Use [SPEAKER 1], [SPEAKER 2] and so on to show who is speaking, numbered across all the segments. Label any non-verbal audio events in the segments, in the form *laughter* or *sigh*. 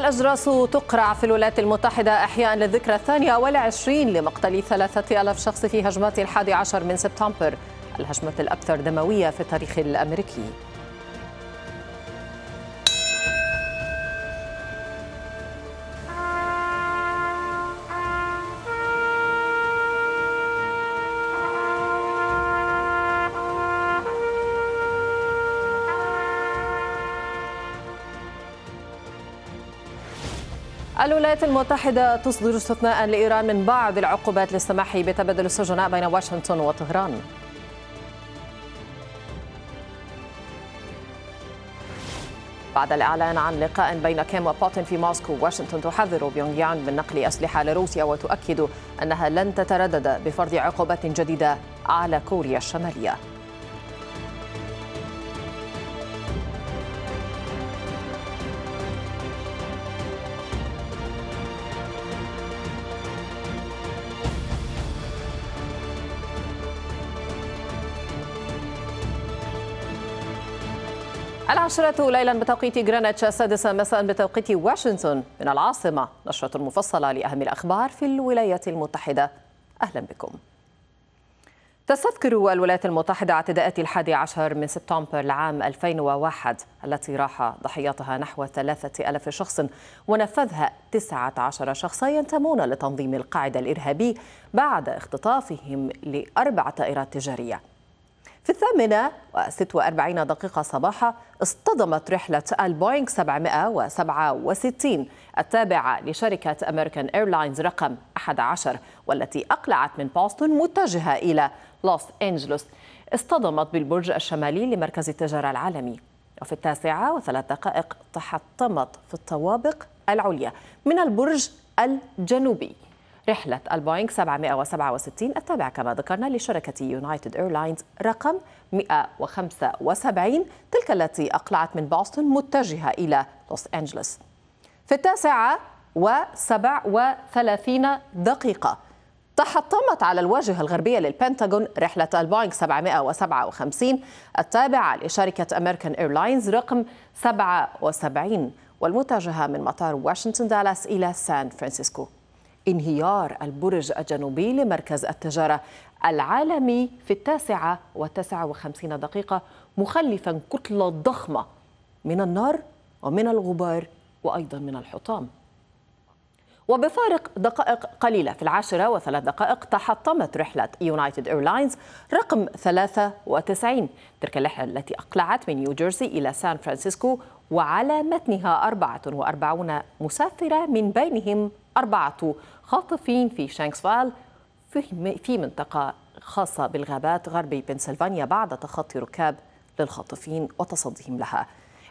[SPEAKER 1] الأجراس تقرع في الولايات المتحدة أحياء للذكرى الثانية والعشرين لمقتل ثلاثة ألف شخص في هجمات الحادي عشر من سبتمبر الهجمة الأكثر دموية في التاريخ الأمريكي الولايات المتحدة تصدر استثناء لإيران من بعض العقوبات للسماح بتبادل السجناء بين واشنطن وطهران بعد الإعلان عن لقاء بين كيم وبوتين في موسكو واشنطن تحذر بيونغ يانغ من نقل أسلحة لروسيا وتؤكد أنها لن تتردد بفرض عقوبات جديدة على كوريا الشمالية العشرة ليلا بتوقيت غرينتش السادسة مساء بتوقيت واشنطن من العاصمة نشرة مفصلة لأهم الأخبار في الولايات المتحدة أهلا بكم تستذكر الولايات المتحدة اعتداءات الحادي عشر من سبتمبر العام 2001 التي راح ضحيتها نحو ثلاثة ألف شخص ونفذها تسعة عشر شخصا ينتمون لتنظيم القاعدة الإرهابي بعد اختطافهم لأربع طائرات تجارية في الثامنة وست وأربعين دقيقة صباحا اصطدمت رحلة البوينغ 767 التابعة لشركة أمريكان إيرلاينز رقم 11 والتي أقلعت من باستون متجهة إلى لوس أنجلوس اصطدمت بالبرج الشمالي لمركز التجارة العالمي وفي التاسعة وثلاث دقائق تحطمت في الطوابق العليا من البرج الجنوبي رحلة البوينغ 767 التابعة كما ذكرنا لشركة يونايتد ايرلاينز رقم 175 تلك التي أقلعت من بوسطن متجهة إلى لوس أنجلوس في التاسعة و 37 دقيقة تحطمت على الواجهة الغربية للبنتاغون رحلة البوينغ 757 التابعة لشركة أمريكان إيرلاينز رقم 77 والمتجهة من مطار واشنطن دالاس إلى سان فرانسيسكو انهيار البرج الجنوبي لمركز التجارة العالمي في التاسعة والتاسعة وخمسين دقيقة مخلفا كتلة ضخمة من النار ومن الغبار وأيضا من الحطام وبفارق دقائق قليلة في العاشرة وثلاث دقائق تحطمت رحلة يونايتد ايرلاينز رقم 93 تلك الرحلة التي أقلعت من نيوجيرسي إلى سان فرانسيسكو وعلى متنها 44 مسافرة من بينهم أربعة خاطفين في شانكسفال في منطقة خاصة بالغابات غربي بنسلفانيا بعد تخطي ركاب للخاطفين وتصديهم لها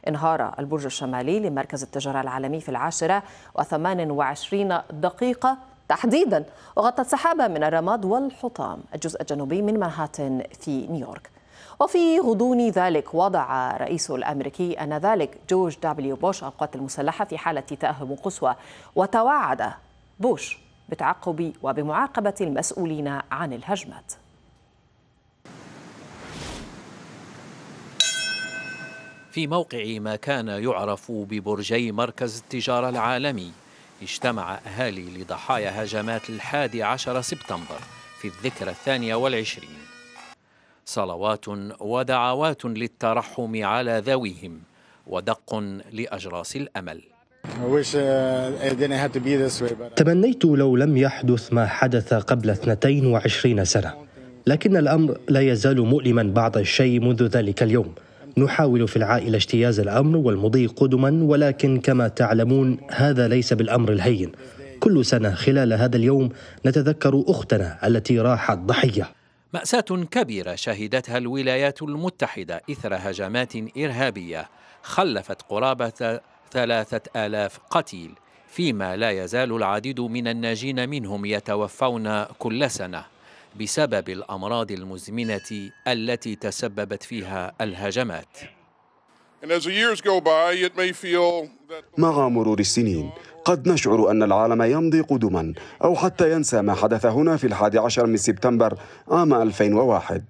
[SPEAKER 1] انهار البرج الشمالي لمركز التجارة العالمي في العاشرة وثمان وعشرين دقيقة تحديدا وغطت سحابة من الرماد والحطام الجزء الجنوبي من مانهاتن في نيويورك وفي غضون ذلك وضع رئيس الأمريكي ان ذلك جورج دبليو بوش القوات المسلحة في حالة تأهب قصوى وتوعد بوش بتعقب وبمعاقبة المسؤولين عن الهجمات
[SPEAKER 2] في موقع ما كان يعرف ببرجي مركز التجارة العالمي اجتمع أهالي لضحايا هجمات الحادي عشر سبتمبر في الذكرى الثانية والعشرين صلوات ودعوات للترحم على ذويهم ودق لأجراس الأمل
[SPEAKER 3] uh, uh,
[SPEAKER 4] تمنيت لو لم يحدث ما حدث قبل 22 سنة لكن الأمر لا يزال مؤلما بعض الشيء منذ ذلك اليوم نحاول في العائلة اجتياز الأمر والمضي قدما ولكن كما تعلمون هذا ليس بالأمر الهين كل سنة خلال هذا اليوم نتذكر أختنا التي راحت
[SPEAKER 2] ضحية مأساة كبيرة شهدتها الولايات المتحدة إثر هجمات إرهابية خلفت قرابة ثلاثة آلاف قتيل فيما لا يزال العديد من الناجين منهم يتوفون كل سنة بسبب الأمراض المزمنة التي تسببت فيها الهجمات
[SPEAKER 5] مع مرور السنين قد نشعر أن العالم يمضي قدما أو حتى ينسى ما حدث هنا في الحادي عشر من سبتمبر عام 2001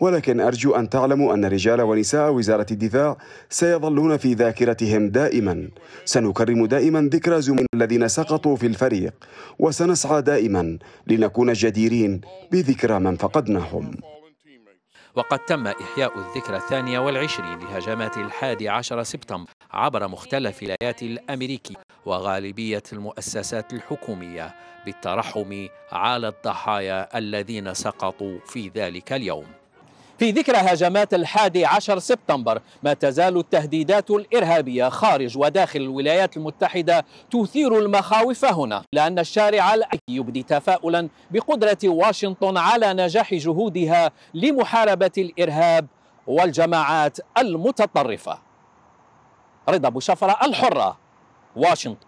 [SPEAKER 5] ولكن أرجو أن تعلموا أن رجال ونساء وزارة الدفاع سيظلون في ذاكرتهم دائما سنكرم دائما ذكرى زملائنا الذين سقطوا في الفريق وسنسعى دائما لنكون جديرين بذكرى من فقدناهم
[SPEAKER 2] وقد تم إحياء الذكرى الثانية والعشرين لهجمات الحادي عشر سبتمبر عبر مختلف الايات الأمريكية وغالبيه المؤسسات الحكوميه بالترحم على الضحايا الذين سقطوا في ذلك اليوم في ذكرى هجمات الحادي عشر سبتمبر ما تزال التهديدات الإرهابية خارج وداخل الولايات المتحدة تثير المخاوف هنا لأن الشارع الأمريكي يبدي تفاؤلا بقدرة واشنطن على نجاح جهودها لمحاربة الإرهاب والجماعات المتطرفة رضا بشفرة الحرة واشنطن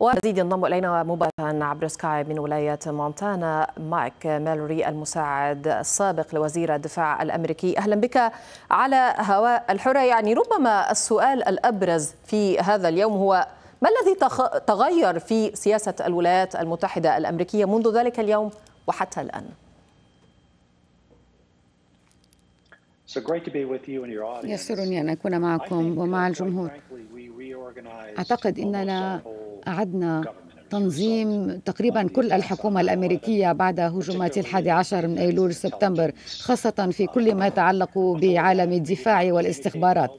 [SPEAKER 1] ومزيد ينضم الينا مباشره عبر سكايب من ولايه مونتانا مايك مالوري المساعد السابق لوزير الدفاع الامريكي اهلا بك على هواء الحره يعني ربما السؤال الابرز في هذا اليوم هو ما الذي تغير في سياسه الولايات المتحده الامريكيه منذ ذلك اليوم وحتى الان؟
[SPEAKER 6] يسرني أن أكون معكم ومع الجمهور أعتقد
[SPEAKER 7] أننا أعدنا تنظيم تقريبا كل الحكومة الأمريكية بعد هجومات الحادي عشر من أيلول سبتمبر خاصة في كل ما يتعلق بعالم الدفاع والاستخبارات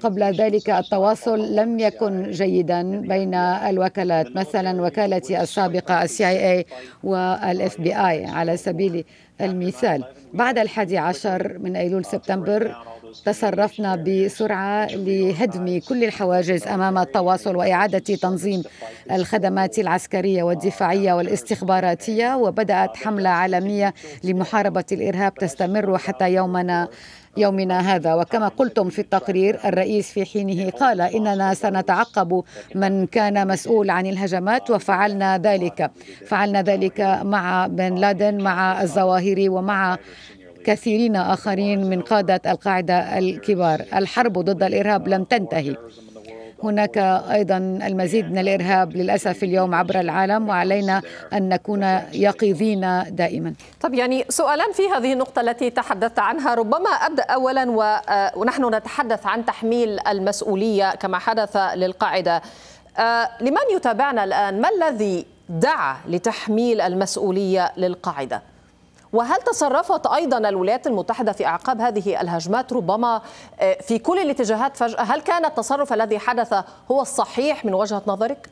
[SPEAKER 7] قبل ذلك التواصل لم يكن جيدا بين الوكالات مثلا وكالتي السابقة السي اي اي والاف بي اي على سبيل المثال بعد الحادي عشر من أيلول سبتمبر تصرفنا بسرعة لهدم كل الحواجز أمام التواصل وإعادة تنظيم الخدمات العسكرية والدفاعية والاستخباراتية وبدأت حملة عالمية لمحاربة الإرهاب تستمر حتى يومنا يومنا هذا وكما قلتم في التقرير الرئيس في حينه قال إننا سنتعقب من كان مسؤول عن الهجمات وفعلنا ذلك فعلنا ذلك مع بن لادن مع الظواهري ومع كثيرين آخرين من قادة القاعدة الكبار الحرب ضد الإرهاب لم تنتهي هناك أيضا المزيد من الإرهاب للأسف اليوم عبر العالم وعلينا أن نكون يقظين دائما
[SPEAKER 1] طب يعني سؤالان في هذه النقطة التي تحدثت عنها ربما أبدأ أولا ونحن آه، نتحدث عن تحميل المسؤولية كما حدث للقاعدة آه، لمن يتابعنا الآن ما الذي دعا لتحميل المسؤولية للقاعدة وهل تصرفت أيضا الولايات المتحدة في أعقاب هذه الهجمات ربما آه، في كل الاتجاهات فجأة هل كان التصرف الذي حدث هو الصحيح من وجهة نظرك؟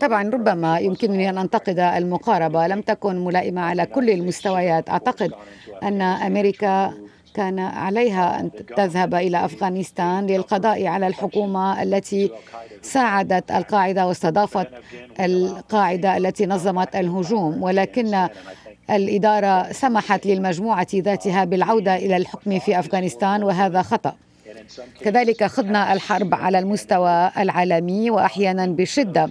[SPEAKER 8] طبعا
[SPEAKER 7] ربما يمكنني ان انتقد المقاربه لم تكن ملائمه على كل المستويات اعتقد ان امريكا كان عليها أن تذهب إلى أفغانستان للقضاء على الحكومة التي ساعدت القاعدة واستضافت القاعدة التي نظمت الهجوم ولكن الإدارة سمحت للمجموعة ذاتها بالعودة إلى الحكم في أفغانستان وهذا خطأ كذلك خضنا الحرب على المستوى العالمي وأحيانا بشدة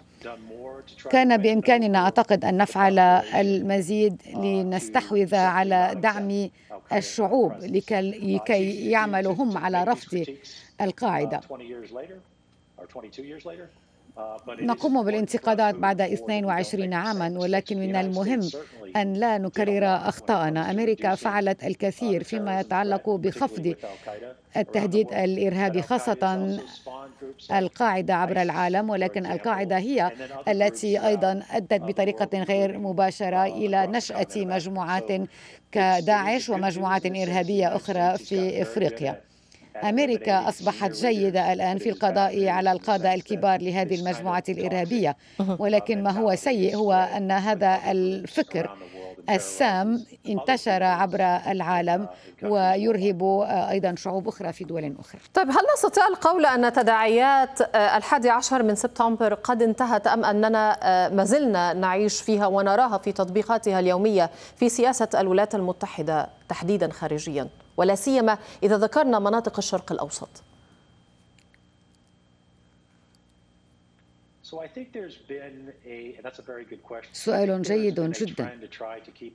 [SPEAKER 7] كان بإمكاننا أعتقد أن نفعل المزيد لنستحوذ على دعم الشعوب لكي يعملوا هم على رفض القاعدة uh, نقوم بالانتقادات بعد 22 عاما ولكن من المهم أن لا نكرر أخطاءنا أمريكا فعلت الكثير فيما يتعلق بخفض التهديد الإرهابي خاصة القاعدة عبر العالم ولكن القاعدة هي التي أيضا أدت بطريقة غير مباشرة إلى نشأة مجموعات كداعش ومجموعات إرهابية أخرى في إفريقيا أمريكا أصبحت جيدة الآن في القضاء على القادة الكبار لهذه المجموعة الإرهابية ولكن ما هو سيء هو أن هذا الفكر السام انتشر عبر العالم ويرهب أيضا شعوب أخرى في دول أخرى
[SPEAKER 1] طيب هل نستطيع القول أن تداعيات الحادي عشر من سبتمبر قد انتهت أم أننا ما زلنا نعيش فيها ونراها في تطبيقاتها اليومية في سياسة الولايات المتحدة تحديدا خارجيا؟ ولا سيما إذا ذكرنا مناطق الشرق الأوسط
[SPEAKER 4] سؤال جيد
[SPEAKER 8] جدا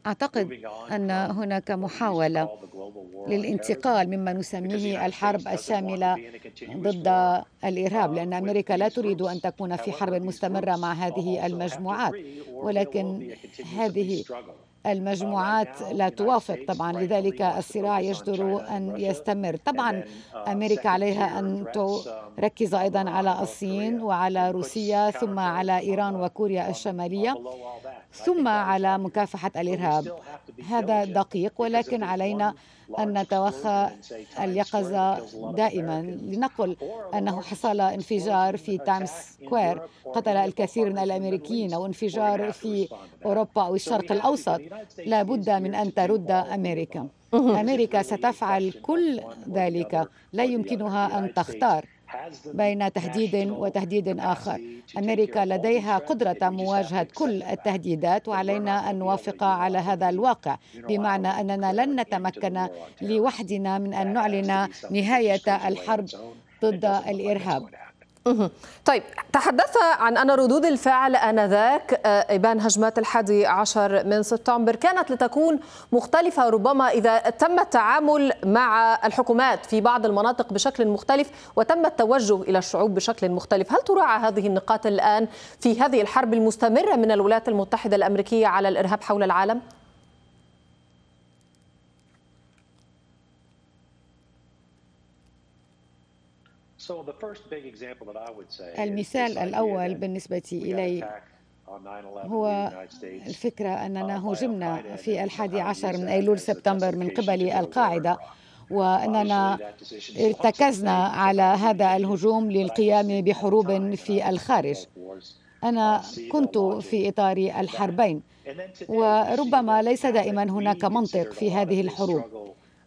[SPEAKER 8] اعتقد ان
[SPEAKER 7] هناك محاوله للانتقال مما نسميه الحرب الشامله ضد الارهاب لان um, امريكا لا تريد ان تكون في حرب مستمره مع هذه المجموعات ولكن هذه المجموعات لا توافق طبعا لذلك الصراع يجدر أن يستمر طبعا أمريكا عليها أن ركز أيضا على الصين وعلى روسيا ثم على إيران وكوريا الشمالية ثم على مكافحة الإرهاب هذا دقيق ولكن علينا أن نتوخى اليقظة دائما لنقل أنه حصل انفجار في تايمز سكوير قتل الكثير من الأمريكيين أو انفجار في أوروبا أو الشرق الأوسط لا بد من أن ترد أمريكا أمريكا ستفعل كل ذلك لا يمكنها أن تختار بين تهديد وتهديد آخر أمريكا لديها قدرة مواجهة كل التهديدات وعلينا أن نوافق على هذا الواقع بمعنى أننا لن نتمكن لوحدنا
[SPEAKER 1] من أن نعلن نهاية الحرب ضد الإرهاب طيب تحدث عن أن ردود الفعل آنذاك آه، إبان هجمات الحادي عشر من سبتمبر كانت لتكون مختلفة ربما إذا تم التعامل مع الحكومات في بعض المناطق بشكل مختلف وتم التوجه إلى الشعوب بشكل مختلف هل تراعى هذه النقاط الآن في هذه الحرب المستمرة من الولايات المتحدة الأمريكية على الإرهاب حول العالم؟
[SPEAKER 4] المثال الأول بالنسبة إلي هو الفكرة
[SPEAKER 7] أننا uh, هجمنا في الحادي عشر من uh, أيلول سبتمبر من قبل القاعدة وأننا ارتكزنا على هذا الهجوم للقيام بحروب في الخارج أنا كنت في إطار الحربين وربما ليس دائما هناك منطق في هذه الحروب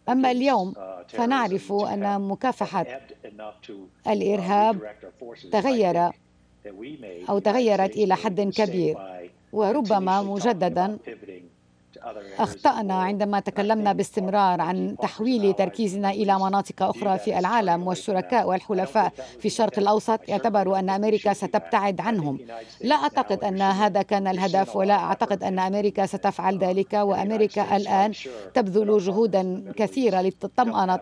[SPEAKER 7] أما اليوم uh, فنعرف أن مكافحة
[SPEAKER 8] uh, الإرهاب تغير
[SPEAKER 7] أو تغيرت إلى حد كبير وربما مجددا أخطأنا عندما تكلمنا باستمرار عن تحويل تركيزنا إلى مناطق أخرى في العالم والشركاء والحلفاء في الشرق الأوسط يعتبروا أن أمريكا ستبتعد عنهم لا أعتقد أن هذا كان الهدف ولا أعتقد أن أمريكا ستفعل ذلك وأمريكا الآن تبذل جهودا كثيرة للطمأنة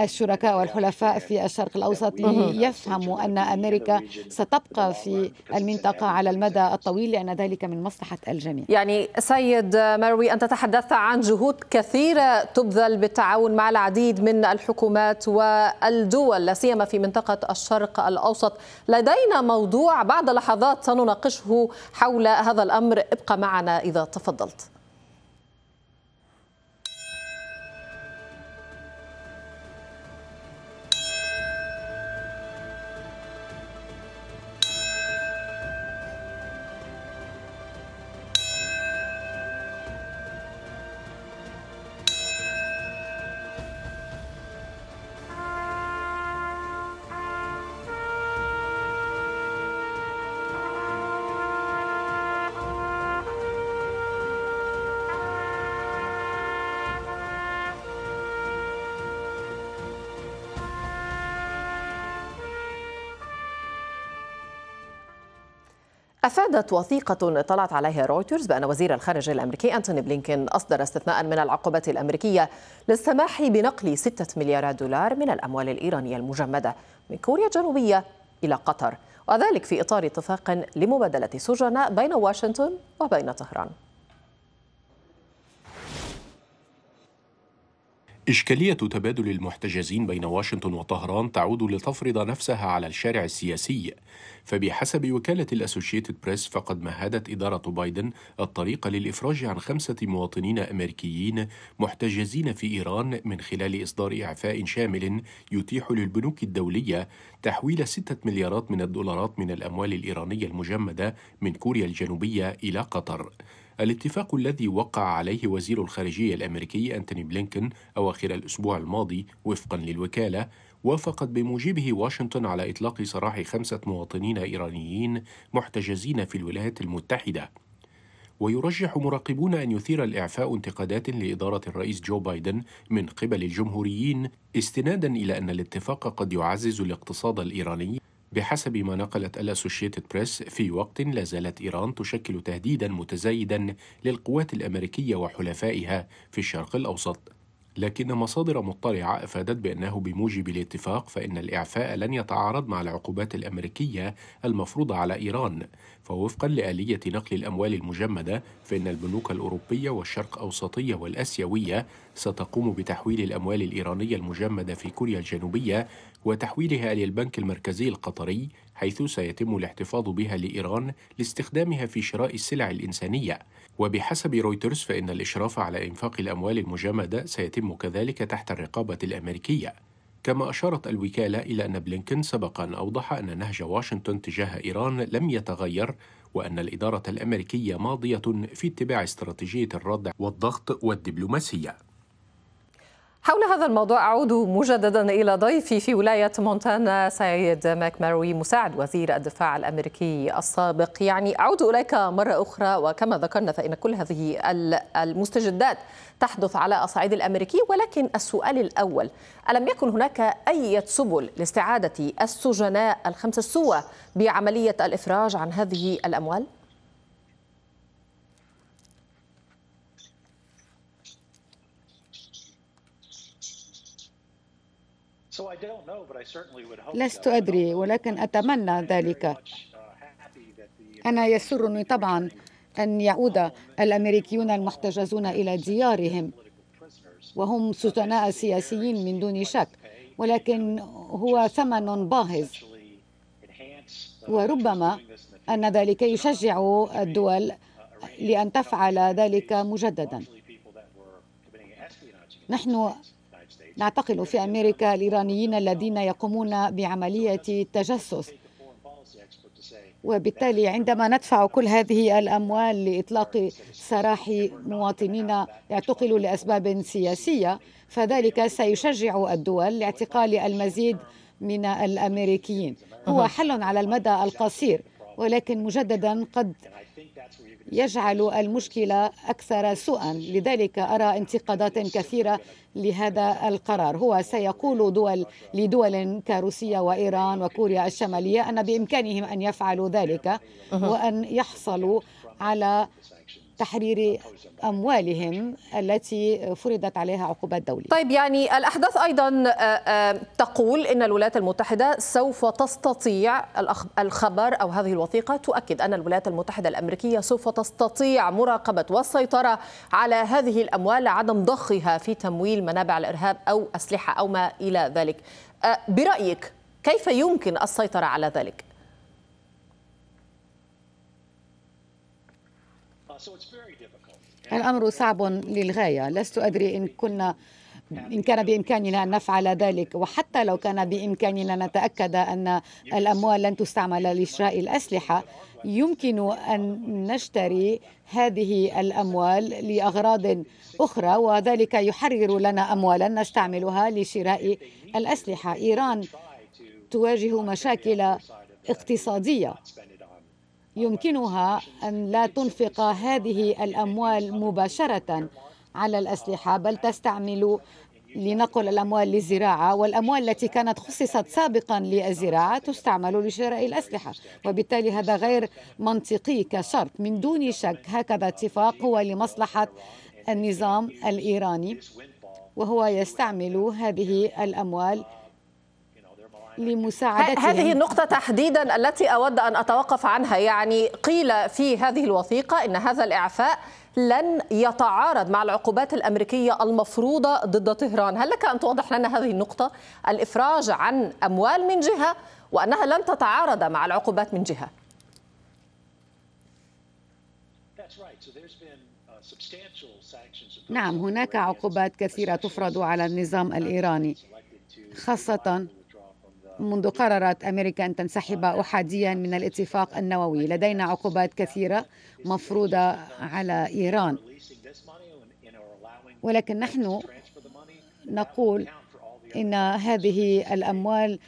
[SPEAKER 7] الشركاء والحلفاء في الشرق الأوسط ليفهموا أن أمريكا
[SPEAKER 1] ستبقى في المنطقة على المدى الطويل لأن ذلك من مصلحة الجميع يعني سيد مروي أنت تحدثت عن جهود كثيرة تبذل بالتعاون مع العديد من الحكومات والدول لا سيما في منطقة الشرق الأوسط لدينا موضوع بعد لحظات سنناقشه حول هذا الأمر ابقى معنا إذا تفضلت أفادت وثيقة اطلعت عليها رويترز بأن وزير الخارجية الأمريكي أنتوني بلينكين أصدر استثناء من العقوبات الأمريكية للسماح بنقل 6 مليارات دولار من الأموال الإيرانية المجمدة من كوريا الجنوبية إلى قطر وذلك في إطار اتفاق لمبادلة سجناء بين واشنطن وبين طهران
[SPEAKER 9] إشكالية تبادل المحتجزين بين واشنطن وطهران تعود لتفرض نفسها على الشارع السياسي فبحسب وكالة الأسوشيتد بريس فقد مهدت إدارة بايدن الطريق للإفراج عن خمسة مواطنين أمريكيين محتجزين في إيران من خلال إصدار إعفاء شامل يتيح للبنوك الدولية تحويل ستة مليارات من الدولارات من الأموال الإيرانية المجمدة من كوريا الجنوبية إلى قطر الاتفاق الذي وقع عليه وزير الخارجية الأمريكي أنتوني بلينكن أواخر الأسبوع الماضي وفقا للوكالة وافقت بموجبه واشنطن على إطلاق سراح خمسة مواطنين إيرانيين محتجزين في الولايات المتحدة ويرجح مراقبون أن يثير الإعفاء انتقادات لإدارة الرئيس جو بايدن من قبل الجمهوريين استنادا إلى أن الاتفاق قد يعزز الاقتصاد الإيراني بحسب ما نقلت الاسوشيتد بريس في وقت لا زالت ايران تشكل تهديدا متزايدا للقوات الامريكيه وحلفائها في الشرق الاوسط لكن مصادر مطلعة أفادت بأنه بموجب الاتفاق فإن الإعفاء لن يتعارض مع العقوبات الأمريكية المفروضة على إيران فوفقا لآلية نقل الأموال المجمدة فإن البنوك الأوروبية والشرق أوسطية والأسيوية ستقوم بتحويل الأموال الإيرانية المجمدة في كوريا الجنوبية وتحويلها للبنك المركزي القطري حيث سيتم الاحتفاظ بها لإيران لاستخدامها في شراء السلع الإنسانية وبحسب رويترز فإن الإشراف على إنفاق الأموال المجمدة سيتم كذلك تحت الرقابة الأمريكية كما أشارت الوكالة إلى أن بلينكن سبق أن أوضح أن نهج واشنطن تجاه إيران لم يتغير وأن الإدارة الأمريكية ماضية في اتباع استراتيجية الرد والضغط والدبلوماسية
[SPEAKER 1] حول هذا الموضوع أعود مجددا إلى ضيفي في ولاية مونتانا سيد ماروي مساعد وزير الدفاع الأمريكي السابق يعني أعود إليك مرة أخرى وكما ذكرنا فإن كل هذه المستجدات تحدث على الصعيد الأمريكي ولكن السؤال الأول ألم يكن هناك أي سبل لاستعادة السجناء الخمسة السوى بعملية الإفراج عن هذه الأموال؟
[SPEAKER 8] لست أدري
[SPEAKER 7] ولكن أتمنى uh, ذلك uh, أنا يسرني طبعا أن يعود الأمريكيون المحتجزون إلى ديارهم وهم سجناء سياسيين من دون شك ولكن هو ثمن باهظ وربما أن ذلك يشجع الدول لأن تفعل ذلك مجددا نحن نعتقل في أمريكا الإيرانيين الذين يقومون بعملية تجسس وبالتالي عندما ندفع كل هذه الأموال لإطلاق سراح مواطنين اعتقلوا لأسباب سياسية فذلك سيشجع الدول لاعتقال المزيد من الأمريكيين هو حل على المدى القصير ولكن مجددا قد يجعل المشكلة أكثر سوءا لذلك أرى انتقادات كثيرة لهذا القرار هو سيقول دول لدول كروسيا وإيران وكوريا الشمالية أن بإمكانهم أن يفعلوا ذلك وأن يحصلوا على تحرير
[SPEAKER 1] أموالهم التي فرضت عليها عقوبات دولية طيب يعني الأحداث أيضا آه، آه، تقول أن الولايات المتحدة سوف تستطيع الخبر أو هذه الوثيقة تؤكد أن الولايات المتحدة الأمريكية سوف تستطيع مراقبة والسيطرة على هذه الأموال لعدم ضخها في تمويل منابع الإرهاب أو أسلحة أو ما إلى ذلك آه، برأيك كيف يمكن السيطرة على ذلك؟
[SPEAKER 7] الأمر صعب للغاية لست أدري إن كنا إن كان بإمكاننا أن نفعل ذلك وحتى لو كان بإمكاننا نتأكد أن الأموال لن تستعمل لشراء الأسلحة يمكن أن نشتري هذه الأموال لأغراض أخرى وذلك يحرر لنا أموالا نستعملها لشراء الأسلحة إيران تواجه مشاكل اقتصادية يمكنها أن لا تنفق هذه الأموال مباشرة على الأسلحة بل تستعمل لنقل الأموال للزراعة والأموال التي كانت خصصت سابقا للزراعة تستعمل لشراء الأسلحة وبالتالي هذا غير منطقي كشرط من دون شك هكذا اتفاق هو لمصلحة النظام الإيراني وهو يستعمل هذه الأموال لمساعدتهم هذه النقطة
[SPEAKER 1] تحديدا التي أود أن أتوقف عنها يعني قيل في هذه الوثيقة إن هذا الإعفاء لن يتعارض مع العقوبات الأمريكية المفروضة ضد طهران هل لك أن توضح لنا هذه النقطة الإفراج عن أموال من جهة وأنها لن تتعارض مع العقوبات من جهة
[SPEAKER 7] نعم هناك عقوبات كثيرة تفرض على النظام الإيراني خاصة منذ قررت أمريكا أن تنسحب آه. أحاديا من الاتفاق النووي لدينا عقوبات كثيرة مفروضة على إيران ولكن نحن نقول إن هذه الأموال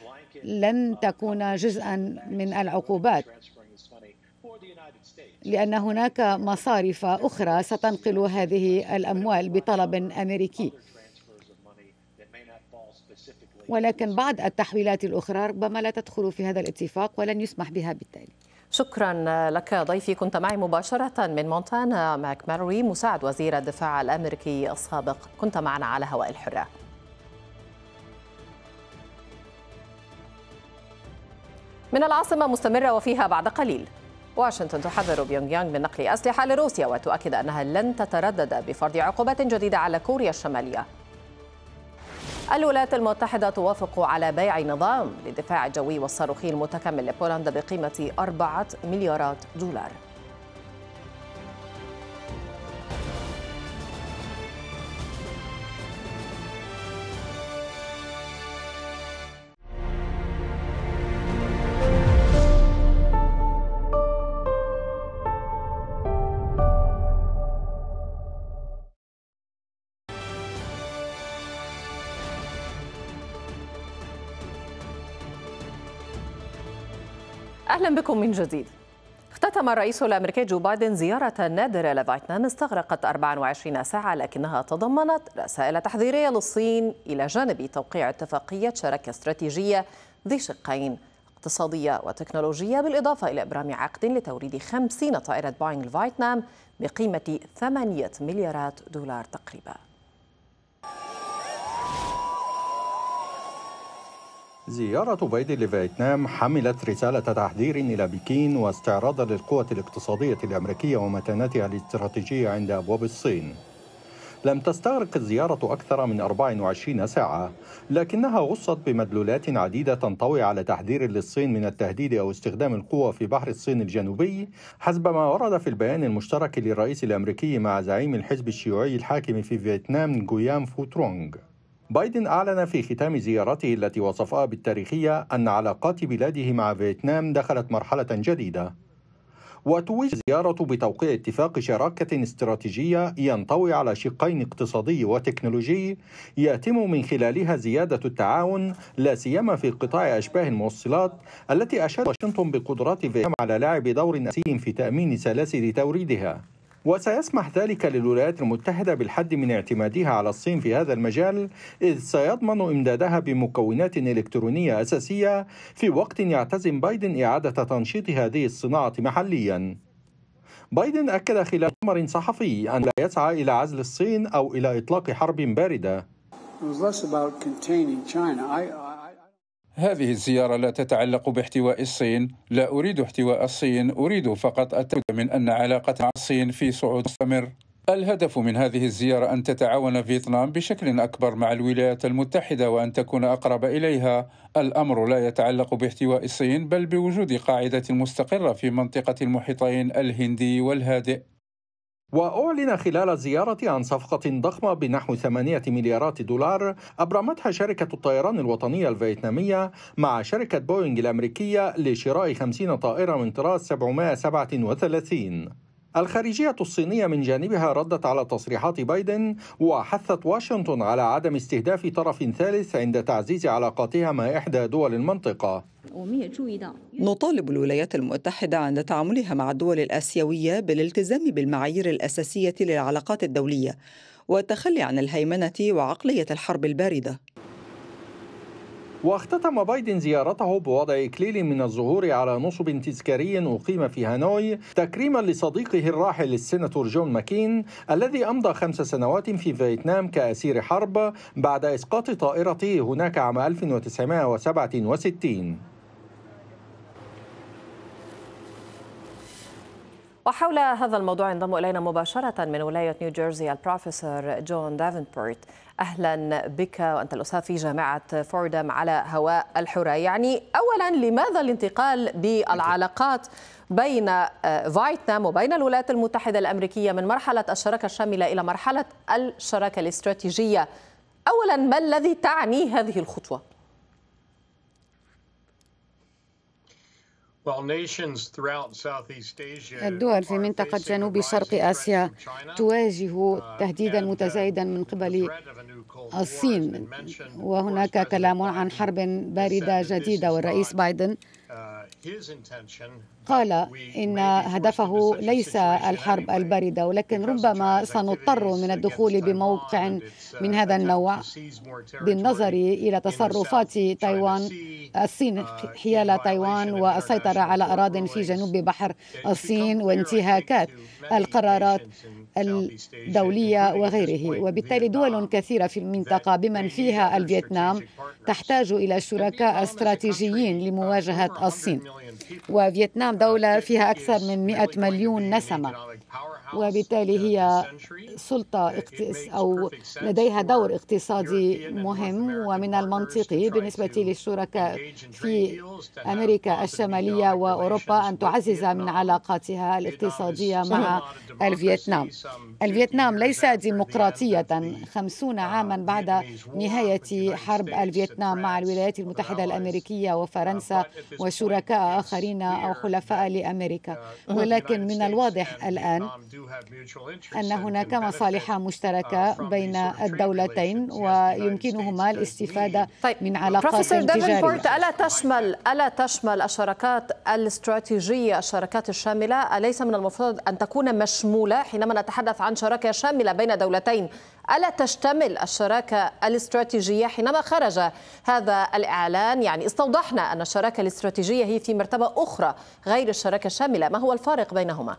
[SPEAKER 7] لن تكون جزءا من العقوبات لأن هناك مصارف أخرى ستنقل هذه الأموال بطلب أمريكي ولكن بعض التحويلات الأخرى ربما لا تدخل في هذا الاتفاق ولن يسمح
[SPEAKER 1] بها بالتالي شكرا لك ضيفي كنت معي مباشرة من مونتانا ماك ماروي مساعد وزير الدفاع الأمريكي السابق كنت معنا على هواء الحرة من العاصمة مستمرة وفيها بعد قليل واشنطن تحذر بيونغ يانغ من نقل أسلحة لروسيا وتؤكد أنها لن تتردد بفرض عقوبات جديدة على كوريا الشمالية الولايات المتحدة توافق على بيع نظام للدفاع الجوي والصاروخي المتكامل لبولندا بقيمة 4 مليارات دولار أهلا بكم من جديد اختتم الرئيس الامريكي جو بايدن زياره نادره لفيتنام استغرقت 24 ساعه لكنها تضمنت رسائل تحذيريه للصين الى جانب توقيع اتفاقيه شراكه استراتيجيه ذي شقين اقتصاديه وتكنولوجيه بالاضافه الى ابرام عقد لتوريد 50 طائره بوينغ لفيتنام بقيمه 8 مليارات دولار تقريبا
[SPEAKER 4] زيارة بايدن لفيتنام حملت رسالة تحذير إلى بكين واستعراض للقوة الاقتصادية الأمريكية ومتانتها الاستراتيجية عند أبواب الصين. لم تستغرق الزيارة أكثر من 24 ساعة، لكنها غصت بمدلولات عديدة تنطوي على تحذير للصين من التهديد أو استخدام القوة في بحر الصين الجنوبي، حسب ما ورد في البيان المشترك للرئيس الأمريكي مع زعيم الحزب الشيوعي الحاكم في فيتنام غويام فوترونغ. بايدن أعلن في ختام زيارته التي وصفها بالتاريخية أن علاقات بلاده مع فيتنام دخلت مرحلة جديدة وتوج زيارة بتوقيع اتفاق شراكة استراتيجية ينطوي على شقين اقتصادي وتكنولوجي يتم من خلالها زيادة التعاون لا سيما في قطاع أشباه الموصلات التي أشاد واشنطن بقدرات فيتنام على لعب دور أساسي في تأمين سلاسل توريدها وسيسمح ذلك للولايات المتحدة بالحد من اعتمادها على الصين في هذا المجال إذ سيضمن إمدادها بمكونات إلكترونية أساسية في وقت يعتزم بايدن إعادة تنشيط هذه الصناعة محلياً بايدن أكد خلال مؤتمر صحفي أن لا يسعى إلى عزل الصين أو إلى إطلاق حرب باردة
[SPEAKER 9] هذه الزيارة لا تتعلق باحتواء الصين لا أريد احتواء الصين أريد فقط التأكد من أن علاقة مع الصين في صعود مستمر الهدف من هذه الزيارة أن تتعاون فيتنام بشكل أكبر مع الولايات المتحدة وأن تكون أقرب إليها الأمر لا يتعلق باحتواء الصين بل بوجود قاعدة مستقرة في منطقة المحيطين الهندي والهادئ وأعلن
[SPEAKER 4] خلال الزيارة عن صفقة ضخمة بنحو 8 مليارات دولار أبرمتها شركة الطيران الوطنية الفيتنامية مع شركة بوينغ الأمريكية لشراء 50 طائرة من طراز 737 الخارجية الصينية من جانبها ردت على تصريحات بايدن وحثت واشنطن على عدم استهداف طرف ثالث
[SPEAKER 6] عند تعزيز علاقاتها مع
[SPEAKER 4] إحدى دول المنطقة
[SPEAKER 6] نطالب الولايات المتحدة عند تعاملها مع الدول الآسيوية بالالتزام بالمعايير الأساسية للعلاقات الدولية والتخلي عن الهيمنة وعقلية الحرب الباردة
[SPEAKER 4] واختتم بايدن زيارته بوضع إكليل من الزهور على نصب تذكاري أقيم في هانوي تكريما لصديقه الراحل السناتور جون ماكين الذي أمضى خمس سنوات في فيتنام كأسير حرب بعد إسقاط طائرته هناك عام 1967
[SPEAKER 1] وحول هذا الموضوع ينضم إلينا مباشرة من ولاية جيرسي البروفيسور جون دافنبورت أهلا بك وأنت الأستاذ في جامعة فوردام على هواء الحرة يعني أولا لماذا الانتقال بالعلاقات بين آه، فيتنام وبين الولايات المتحدة الأمريكية من مرحلة الشراكة الشاملة إلى مرحلة الشراكة الاستراتيجية أولا ما الذي تعني هذه الخطوة؟
[SPEAKER 8] *laughs*
[SPEAKER 7] الدول في منطقة جنوب شرق آسيا تواجه uh, تهديدا uh, متزايدا من قبل الصين وهناك كلام عن حرب باردة جديدة والرئيس بايدن قال إن هدفه ليس الحرب الباردة ولكن ربما سنضطر من الدخول بموقع من uh, هذا النوع بالنظر إلى تصرفات تايوان uh, الصين حيال تايوان والسيطرة على أراض في جنوب بحر الصين وانتهاكات القرارات الدولية وغيره وبالتالي دول كثيرة في المنطقة بمن فيها الفيتنام تحتاج إلى شركاء استراتيجيين لمواجهة الصين وفيتنام دولة فيها أكثر من 100 مليون نسمة وبالتالي هي سلطة أو لديها دور اقتصادي مهم ومن المنطقي بالنسبة للشركاء في أمريكا الشمالية وأوروبا أن تعزز من علاقاتها الاقتصادية مع الفيتنام الفيتنام ليس ديمقراطية خمسون uh, عاما بعد نهاية حرب الفيتنام مع الولايات المتحدة الأمريكية uh, وفرنسا وشركاء آخرين أو حلفاء لأمريكا ولكن من الواضح الآن أن هناك مصالح uh, مشتركة بين الدولتين ويمكنهما الاستفادة طيب. من علاقات تجارية
[SPEAKER 1] ألا تشمل ألا تشمل الشراكات الاستراتيجية الشراكات الشاملة أليس من المفترض أن تكون مشمولة حينما نتحدث عن شراكة شاملة بين دولتين ألا تشتمل الشراكة الاستراتيجية حينما خرج هذا الإعلان يعني استوضحنا أن الشراكة الاستراتيجية هي في مرتبة أخرى غير الشراكة الشاملة ما هو الفارق بينهما؟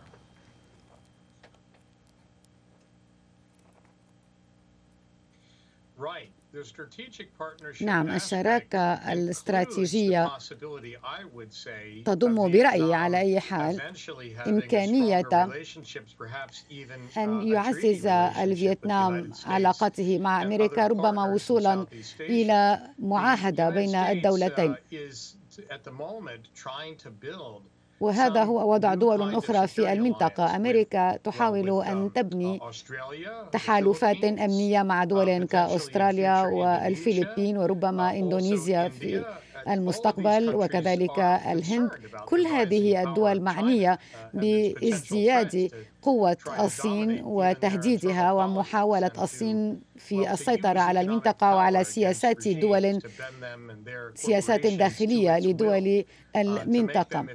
[SPEAKER 7] نعم الشراكة الاستراتيجية تضم برأيي على أي حال إمكانية أن uh, يعزز الفيتنام علاقته مع أمريكا ربما وصولا إلى معاهدة بين uh, الدولتين. وهذا هو وضع دول أخرى في المنطقة أمريكا تحاول أن تبني تحالفات أمنية مع دول كأستراليا والفلبين وربما إندونيسيا في المستقبل وكذلك الهند كل هذه الدول معنية بازدياد قوة الصين وتهديدها ومحاولة الصين في السيطرة على المنطقة وعلى سياسات دول سياسات داخلية uh, لدول uh, المنطقة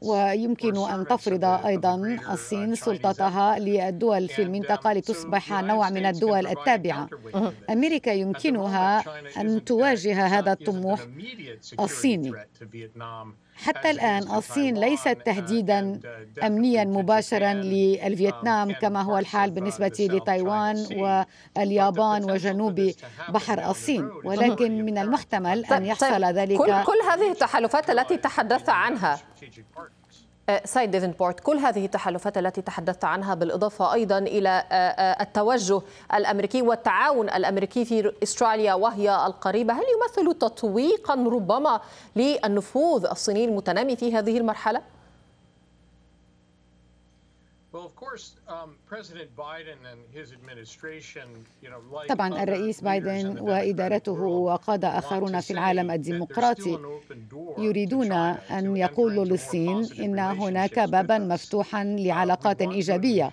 [SPEAKER 7] ويمكن أن تفرض أيضا uh, الصين سلطتها للدول في المنطقة لتصبح نوع من الدول التابعة أمريكا يمكنها أن تواجه هذا الطموح الصيني حتى الآن الصين ليست تهديدا أمنيا مباشرا للفيتنام كما هو الحال بالنسبة لتايوان واليابان وجنوب
[SPEAKER 1] بحر الصين ولكن من المحتمل أن طيب، طيب، يحصل ذلك كل, كل هذه التحالفات التي تحدثت عنها آه، سايد ديفنبورت كل هذه التحالفات التي تحدثت عنها بالإضافة أيضا إلى آه، آه، التوجه الأمريكي والتعاون الأمريكي في إستراليا وهي القريبة هل يمثل تطويقا ربما للنفوذ الصيني المتنامي في هذه المرحلة؟
[SPEAKER 2] Um,
[SPEAKER 8] طبعا الرئيس بايدن
[SPEAKER 7] وادارته وقاده اخرون في العالم الديمقراطي يريدون ان يقولوا للصين ان هناك بابا مفتوحا لعلاقات ايجابيه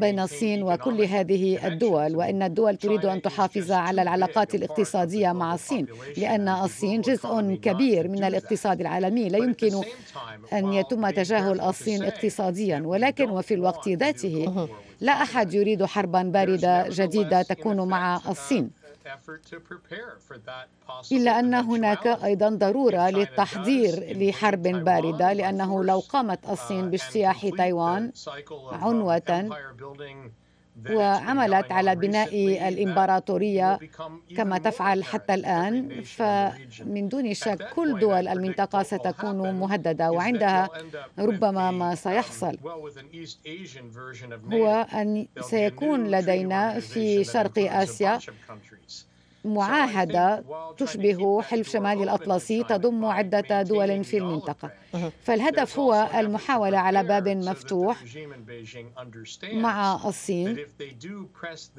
[SPEAKER 7] بين الصين وكل هذه الدول وان الدول تريد ان تحافظ على العلاقات الاقتصاديه مع الصين لان الصين جزء كبير من الاقتصاد العالمي لا يمكن ان يتم تجاهل الصين اقتصاديا ولكن وفي الوقت ذاته لا احد يريد حربا بارده جديده تكون مع الصين إلا أن هناك أيضا ضرورة للتحضير لحرب باردة لأنه لو قامت الصين uh, باجتياح تايوان uh, عنوة وعملت على بناء الإمبراطورية كما تفعل حتى الآن فمن دون شك كل دول المنطقة ستكون مهددة وعندها ربما ما سيحصل هو أن سيكون لدينا في شرق آسيا معاهدة تشبه حلف شمال الأطلسي تضم عدة دول في المنطقة فالهدف هو المحاولة على باب مفتوح مع الصين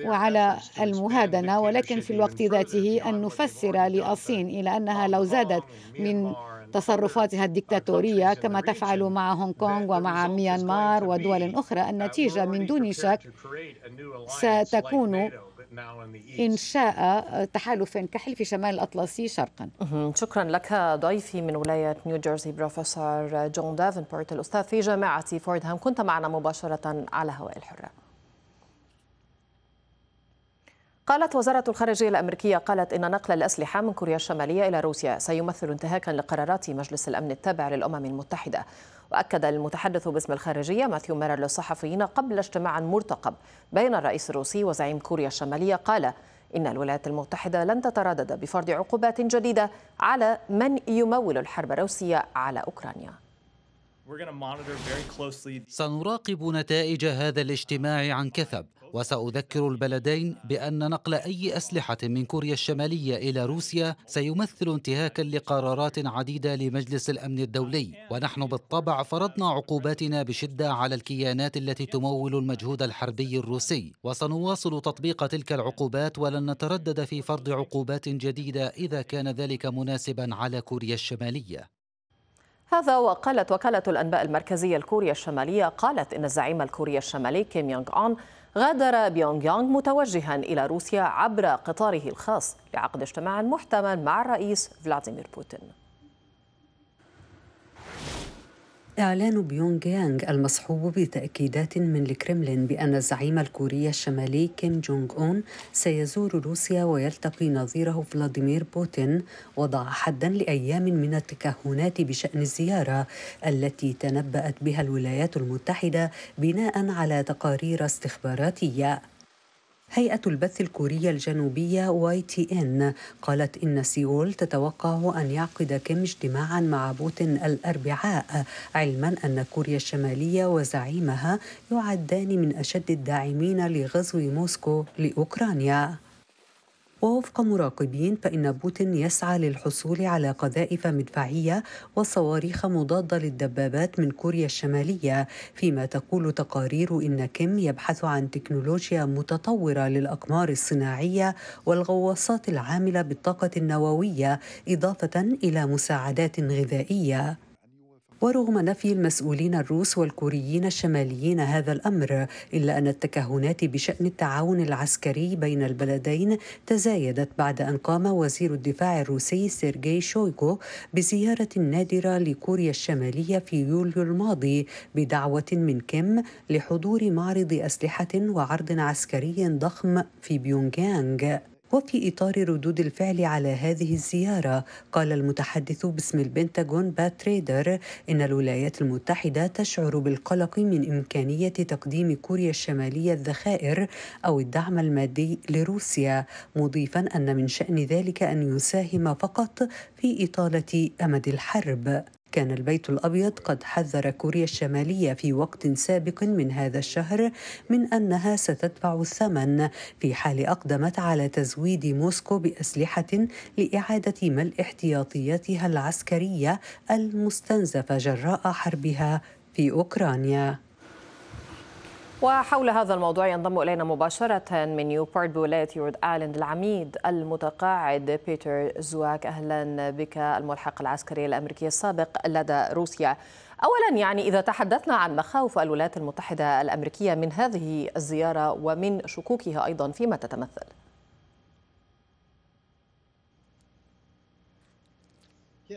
[SPEAKER 7] وعلى المهادنة ولكن في الوقت ذاته أن نفسر للصين إلى أنها لو زادت من تصرفاتها الدكتاتورية كما تفعل مع هونغ كونغ ومع ميانمار ودول أخرى النتيجة من دون شك ستكون إنشاء آه، تحالف كحل في شمال الأطلسي شرقا
[SPEAKER 1] شكرا لك ضيفي من ولاية نيو جيرسي بروفيسور جون دافنبورت الأستاذ في جامعة فوردهام كنت معنا مباشرة على هواء الحرة قالت وزارة الخارجية الأمريكية قالت إن نقل الأسلحة من كوريا الشمالية إلى روسيا سيمثل انتهاكا لقرارات مجلس الأمن التابع للأمم المتحدة وأكد المتحدث باسم الخارجية ماثيو ميرر للصحفيين قبل اجتماع مرتقب بين الرئيس الروسي وزعيم كوريا الشمالية قال إن الولايات المتحدة لن تتردد بفرض عقوبات جديدة على من يمول الحرب الروسية على أوكرانيا
[SPEAKER 3] سنراقب نتائج هذا الاجتماع عن كثب وسأذكر البلدين بأن نقل أي أسلحة من كوريا الشمالية إلى روسيا سيمثل انتهاكا لقرارات عديدة لمجلس الأمن الدولي ونحن بالطبع فرضنا عقوباتنا بشدة على الكيانات التي تمول المجهود الحربي الروسي وسنواصل تطبيق تلك العقوبات ولن نتردد في فرض عقوبات جديدة إذا كان ذلك مناسبا على كوريا الشمالية
[SPEAKER 1] هذا وقالت وكالة الأنباء المركزية الكورية الشمالية قالت إن الزعيم الكوري الشمالي كيم يونغ أون غادر بيونغ يانغ متوجها إلى روسيا عبر قطاره الخاص لعقد اجتماع محتمل مع الرئيس فلاديمير بوتين
[SPEAKER 3] إعلان بيونغ يانغ المصحوب بتأكيدات من الكرملين بأن الزعيم الكوري الشمالي كيم جونغ أون سيزور روسيا ويلتقي نظيره فلاديمير بوتين وضع حدا لأيام من التكهنات بشأن الزيارة التي تنبأت بها الولايات المتحدة بناء على تقارير استخباراتية هيئة البث الكورية الجنوبية واي تي ان قالت إن سيول تتوقع أن يعقد كيم اجتماعا مع بوتين الأربعاء علما أن كوريا الشمالية وزعيمها يعدان من أشد الداعمين لغزو موسكو لأوكرانيا ووفق مراقبين فإن بوتين يسعى للحصول على قذائف مدفعية وصواريخ مضادة للدبابات من كوريا الشمالية فيما تقول تقارير إن كيم يبحث عن تكنولوجيا متطورة للأقمار الصناعية والغواصات العاملة بالطاقة النووية إضافة إلى مساعدات غذائية ورغم نفي المسؤولين الروس والكوريين الشماليين هذا الأمر إلا أن التكهنات بشأن التعاون العسكري بين البلدين تزايدت بعد أن قام وزير الدفاع الروسي سيرجي شويغو بزيارة نادرة لكوريا الشمالية في يوليو الماضي بدعوة من كيم لحضور معرض أسلحة وعرض عسكري ضخم في بيونغيانغ وفي إطار ردود الفعل على هذه الزيارة قال المتحدث باسم البنتاغون بات ريدر إن الولايات المتحدة تشعر بالقلق من إمكانية تقديم كوريا الشمالية الذخائر أو الدعم المادي لروسيا مضيفا أن من شأن ذلك أن يساهم فقط في إطالة أمد الحرب كان البيت الأبيض قد حذر كوريا الشمالية في وقت سابق من هذا الشهر من أنها ستدفع الثمن في حال أقدمت على تزويد موسكو بأسلحة لإعادة ملء احتياطياتها العسكرية المستنزفة جراء حربها في أوكرانيا
[SPEAKER 1] وحول هذا الموضوع ينضم إلينا مباشرة من نيوبورت بولاية يورد آيلاند العميد المتقاعد بيتر زواك أهلا بك الملحق العسكري الأمريكي السابق لدى روسيا أولا يعني إذا تحدثنا عن مخاوف الولايات المتحدة الأمريكية من هذه الزيارة ومن شكوكها أيضا فيما تتمثل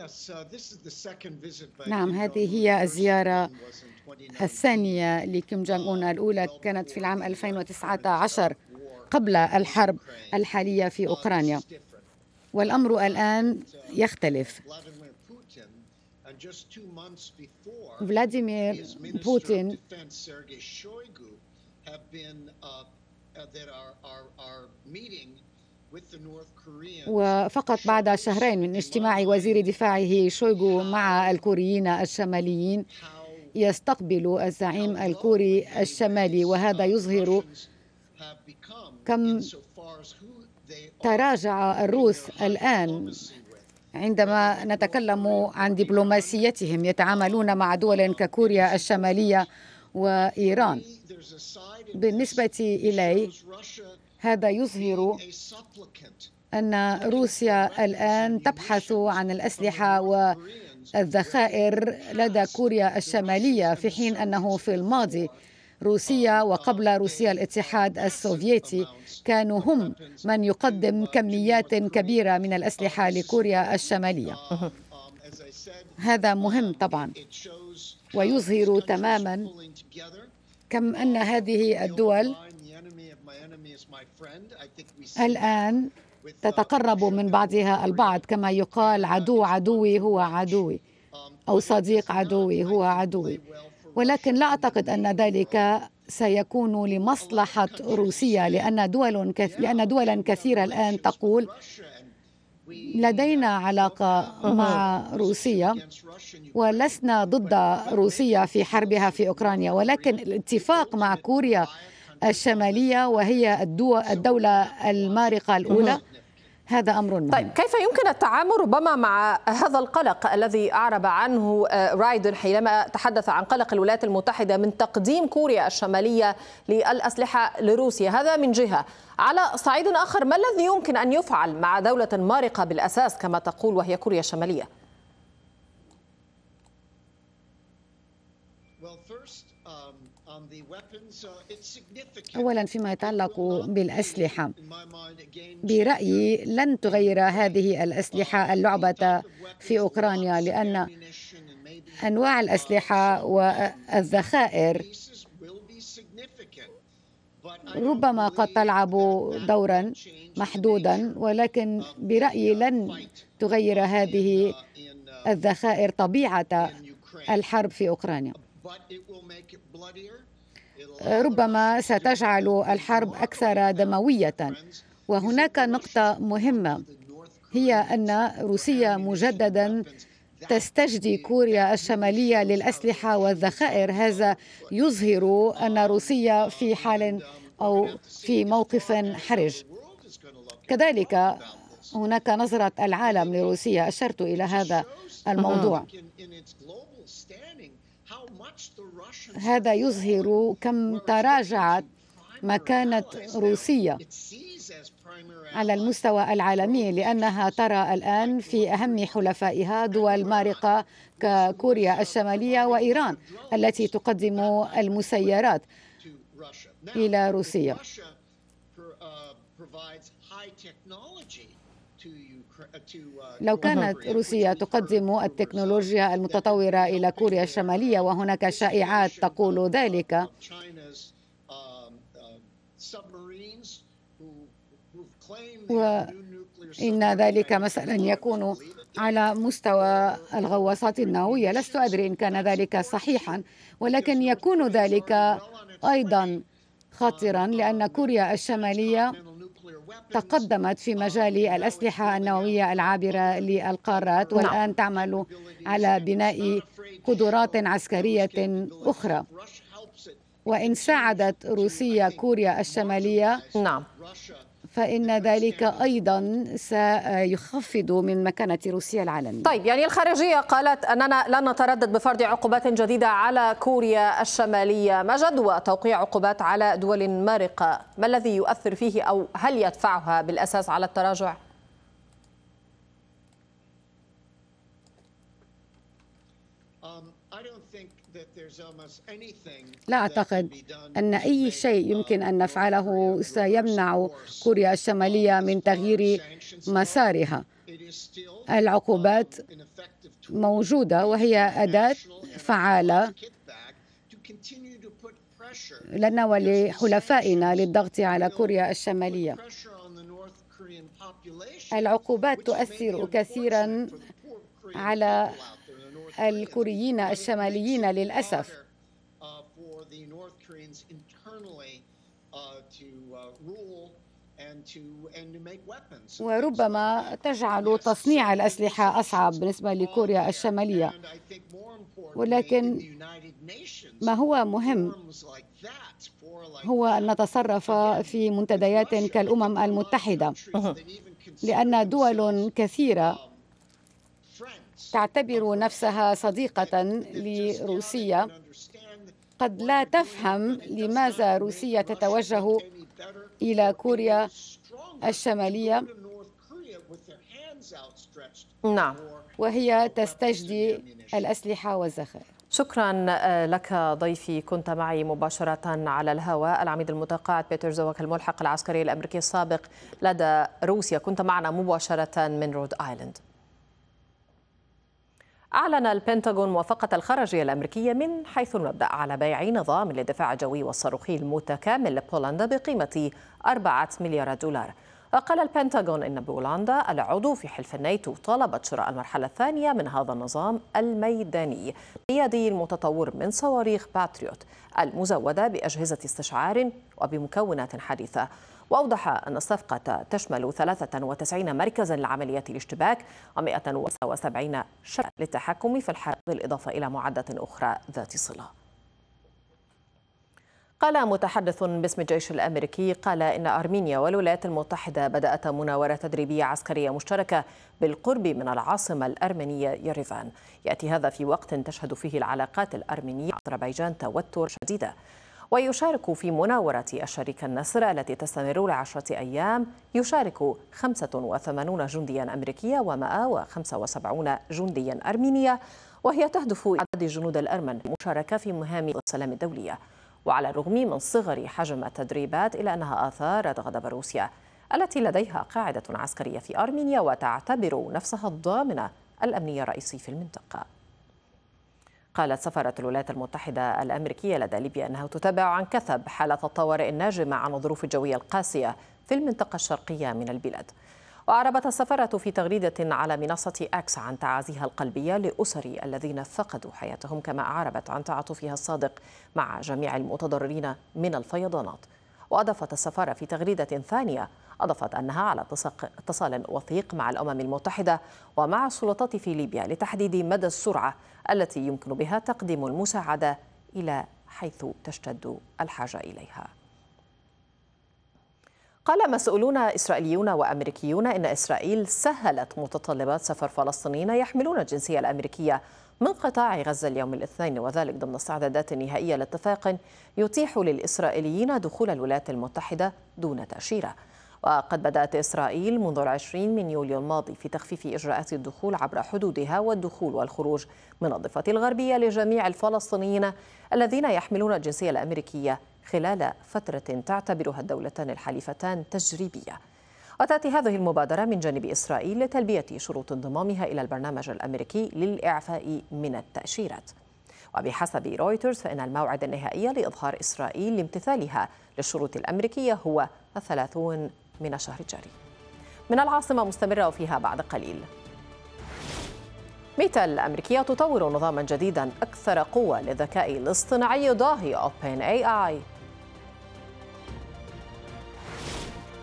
[SPEAKER 8] Uh, نعم هذه هي الزيارة
[SPEAKER 7] الثانية لكيم جونغ أون uh, الأولى كانت في العام 2019 قبل الحرب الحالية في أوكرانيا والأمر uh, الآن يختلف فلاديمير بوتين وفقط بعد شهرين من اجتماع وزير دفاعه شويغو مع الكوريين الشماليين يستقبل الزعيم الكوري الشمالي وهذا يظهر كم تراجع الروس الآن عندما نتكلم عن دبلوماسيتهم يتعاملون مع دول ككوريا الشمالية وإيران بالنسبة إلي هذا يظهر أن روسيا الآن تبحث عن الأسلحة والذخائر لدى كوريا الشمالية في حين أنه في الماضي روسيا وقبل روسيا الاتحاد السوفيتي كانوا هم من يقدم كميات كبيرة من الأسلحة لكوريا الشمالية هذا مهم طبعا ويظهر تماما كم أن هذه الدول الآن uh, تتقرب من بعضها البعض كما يقال عدو عدوي هو عدوي um, أو صديق عدوي هو عدوي ولكن لا أعتقد أن ذلك سيكون لمصلحة روسيا لأن دول كث... لأن دولا كثيرة الآن تقول لدينا علاقة مع روسيا ولسنا ضد روسيا في حربها في أوكرانيا ولكن الاتفاق مع كوريا الشمالية وهي الدول الدولة المارقة الأولى هذا امر مهم. طيب
[SPEAKER 1] كيف يمكن التعامل ربما مع هذا القلق الذي اعرب عنه آه، رايدن حينما تحدث عن قلق الولايات المتحده من تقديم كوريا الشماليه للاسلحه لروسيا هذا من جهه على صعيد اخر ما الذي يمكن ان يفعل مع دوله مارقه بالاساس كما تقول وهي كوريا الشماليه
[SPEAKER 7] اولا فيما يتعلق بالاسلحه برايي لن تغير هذه الاسلحه اللعبه في اوكرانيا لان انواع الاسلحه والذخائر ربما قد تلعب دورا محدودا ولكن برايي لن تغير هذه الذخائر طبيعه الحرب في اوكرانيا ربما ستجعل الحرب اكثر دمويه وهناك نقطه مهمه هي ان روسيا مجددا تستجدي كوريا الشماليه للاسلحه والذخائر هذا يظهر ان روسيا في حال او في موقف حرج كذلك هناك نظره العالم لروسيا اشرت الى هذا الموضوع هذا يظهر كم تراجعت مكانة روسيا على المستوى العالمي لأنها ترى الآن في أهم حلفائها دول مارقة ككوريا الشمالية وإيران التي تقدم المسيرات إلى روسيا uh,
[SPEAKER 8] لو كانت
[SPEAKER 7] روسيا تقدم التكنولوجيا المتطورة إلى كوريا الشمالية وهناك شائعات تقول ذلك وإن ذلك مثلا يكون على مستوى الغواصات النووية لست أدري إن كان ذلك صحيحا ولكن يكون ذلك أيضا خطرا لأن كوريا الشمالية تقدمت في مجال الأسلحة النووية العابرة للقارات نعم. والآن تعمل على بناء قدرات عسكرية أخرى وإن ساعدت روسيا كوريا الشمالية نعم فإن ذلك أيضا سيخفض من مكانة روسيا العالمية
[SPEAKER 1] طيب يعني الخارجية قالت أننا لن نتردد بفرض عقوبات جديدة على كوريا الشمالية ما جدوى توقيع عقوبات على دول مارقة ما الذي يؤثر فيه أو هل يدفعها بالأساس على التراجع؟
[SPEAKER 7] لا أعتقد أن أي شيء يمكن أن نفعله سيمنع كوريا الشمالية من تغيير مسارها العقوبات موجودة وهي أداة فعالة لنا ولحلفائنا للضغط على كوريا الشمالية العقوبات تؤثر كثيرا على الكوريين الشماليين للأسف وربما تجعل تصنيع الأسلحة أصعب بالنسبة لكوريا الشمالية ولكن ما هو مهم هو أن نتصرف في منتديات كالأمم المتحدة لأن دول كثيرة تعتبر نفسها صديقة لروسيا قد لا تفهم لماذا روسيا تتوجه إلى كوريا الشمالية
[SPEAKER 8] نعم
[SPEAKER 1] وهي تستجدي الأسلحة والذخائر شكرا آه، لك ضيفي كنت معي مباشرة على الهواء العميد المتقاعد بيتر زوك الملحق العسكري الأمريكي السابق لدى روسيا كنت معنا مباشرة من رود آيلاند أعلن البنتاغون موافقة الخارجية الأمريكية من حيث المبدأ على بيع نظام للدفاع الجوي والصاروخي المتكامل لبولندا بقيمة 4 مليارات دولار قال البنتاغون إن بولندا العضو في حلف الناتو طالبت شراء المرحلة الثانية من هذا النظام الميداني القيادي المتطور من صواريخ باتريوت المزودة بأجهزة استشعار وبمكونات حديثة وأوضح أن الصفقة تشمل 93 مركزا لعمليات الاشتباك و179 شركة للتحكم في الحرب بالإضافة إلى معدات أخرى ذات صلة قال متحدث باسم الجيش الامريكي قال ان ارمينيا والولايات المتحده بدات مناوره تدريبيه عسكريه مشتركه بالقرب من العاصمه الارمنيه يريفان ياتي هذا في وقت تشهد فيه العلاقات الارمينيه اذربيجان توتر شديده ويشارك في مناورة الشريك النصر التي تستمر لعشرة أيام يشارك 85 جنديا أمريكيا و 175 جنديا أرمينيا وهي تهدف إعداد الجنود الأرمن مشاركه في مهام السلام الدولية وعلى الرغم من صغر حجم التدريبات إلا أنها أثارت غضب روسيا التي لديها قاعدة عسكرية في أرمينيا وتعتبر نفسها الضامنة الأمنية الرئيسي في المنطقة قالت سفارة الولايات المتحدة الأمريكية لدى ليبيا أنها تتابع عن كثب حالة الطوارئ الناجمة عن الظروف الجوية القاسية في المنطقة الشرقية من البلاد وأعربت السفارة في تغريدة على منصة أكس عن تعازيها القلبية لأسر الذين فقدوا حياتهم كما أعربت عن تعاطفها الصادق مع جميع المتضررين من الفيضانات وأضافت السفارة في تغريدة ثانية أضافت أنها على اتصال وثيق مع الأمم المتحدة ومع السلطات في ليبيا لتحديد مدى السرعة التي يمكن بها تقديم المساعدة إلى حيث تشتد الحاجة إليها قال مسؤولون إسرائيليون وأمريكيون إن إسرائيل سهلت متطلبات سفر فلسطينيين يحملون الجنسية الأمريكية من قطاع غزة اليوم الاثنين وذلك ضمن استعدادات نهائية لاتفاق يتيح للإسرائيليين دخول الولايات المتحدة دون تأشيرة وقد بدأت إسرائيل منذ العشرين من يوليو الماضي في تخفيف إجراءات الدخول عبر حدودها والدخول والخروج من الضفة الغربية لجميع الفلسطينيين الذين يحملون الجنسية الأمريكية خلال فترة تعتبرها الدولتان الحليفتان تجريبية وتأتي هذه المبادرة من جانب إسرائيل لتلبية شروط انضمامها إلى البرنامج الأمريكي للإعفاء من التأشيرات وبحسب رويترز فإن الموعد النهائي لإظهار إسرائيل لامتثالها للشروط الأمريكية هو الثلاثون من الشهر الجاري من العاصمة مستمرة وفيها بعد قليل ميتا الأمريكية تطور نظاما جديدا أكثر قوة للذكاء الاصطناعي ضاهي أوبن اي اي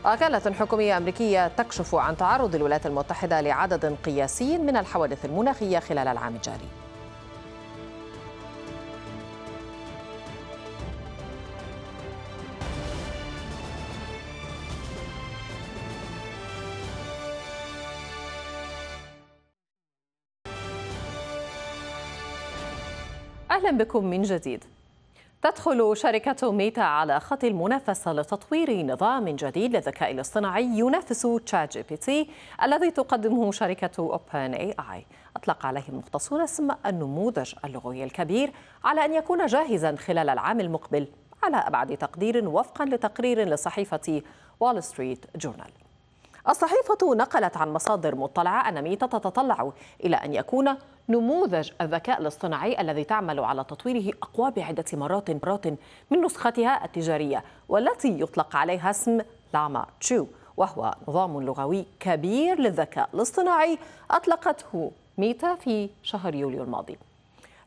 [SPEAKER 1] وكالة حكومية أمريكية تكشف عن تعرض الولايات المتحدة لعدد قياسي من الحوادث المناخية خلال العام الجاري أهلا بكم من جديد تدخل شركة ميتا على خط المنافسة لتطوير نظام جديد للذكاء الاصطناعي ينافس تشات جي بي تي الذي تقدمه شركة أوبن اي اي أطلق عليه المختصون اسم النموذج اللغوي الكبير على أن يكون جاهزا خلال العام المقبل على أبعد تقدير وفقا لتقرير لصحيفة وول ستريت جورنال الصحيفة نقلت عن مصادر مطلعة أن ميتا تتطلع إلى أن يكون نموذج الذكاء الاصطناعي الذي تعمل على تطويره أقوى بعدة مرات مرات من نسختها التجارية والتي يطلق عليها اسم لاما تشو وهو نظام لغوي كبير للذكاء الاصطناعي أطلقته ميتا في شهر يوليو الماضي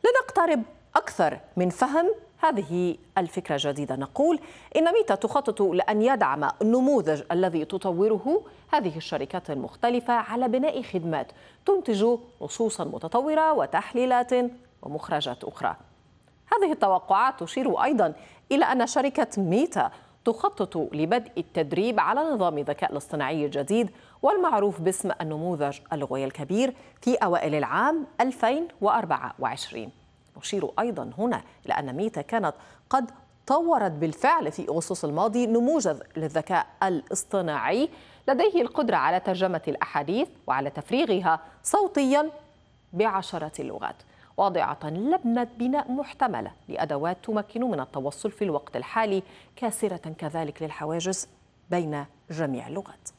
[SPEAKER 1] لنقترب أكثر من فهم هذه الفكرة الجديدة نقول إن ميتا تخطط لأن يدعم النموذج الذي تطوره هذه الشركات المختلفة على بناء خدمات تنتج نصوصا متطورة وتحليلات ومخرجات أخرى هذه التوقعات تشير أيضا إلى أن شركة ميتا تخطط لبدء التدريب على نظام الذكاء الاصطناعي الجديد والمعروف باسم النموذج اللغوي الكبير في أوائل العام 2024 نشير أيضا هنا إلى أن ميتا كانت قد طورت بالفعل في أغسطس الماضي نموذج للذكاء الاصطناعي لديه القدرة على ترجمة الأحاديث وعلى تفريغها صوتيا بعشرة اللغات واضعة لبنة بناء محتملة لأدوات تمكن من التوصل في الوقت الحالي كاسرة كذلك للحواجز بين جميع اللغات